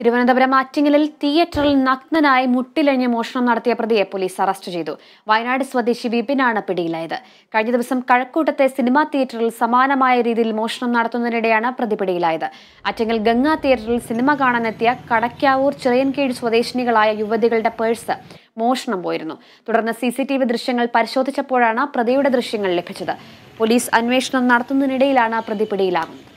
തിരുവനന്തപുരം ആറ്റിങ്ങലിൽ തിയേറ്ററിൽ നഗ്നനായി മുട്ടിലഴിഞ്ഞ് മോഷണം നടത്തിയ പ്രതിയെ പോലീസ് അറസ്റ്റ് ചെയ്തു വയനാട് സ്വദേശി വിപിനാണ് പിടിയിലായത് കഴിഞ്ഞ ദിവസം കഴക്കൂട്ടത്തെ സിനിമാ തിയേറ്ററിൽ സമാനമായ രീതിയിൽ മോഷണം നടത്തുന്നതിനിടെയാണ് പ്രതി പിടിയിലായത് അറ്റിങ്ങൽ ഗംഗാ തിയേറ്ററിൽ സിനിമ കാണാനെത്തിയ കടക്കാവൂർ ചിറയൻകീഴ് സ്വദേശിനികളായ യുവതികളുടെ പേഴ്സ് മോഷണം പോയിരുന്നു തുടർന്ന് സി സി ടി വി ദൃശ്യങ്ങൾ പരിശോധിച്ചപ്പോഴാണ് പ്രതിയുടെ ദൃശ്യങ്ങൾ ലഭിച്ചത് പോലീസ് അന്വേഷണം നടത്തുന്നതിനിടയിലാണ് പ്രതി പിടിയിലാകുന്നത്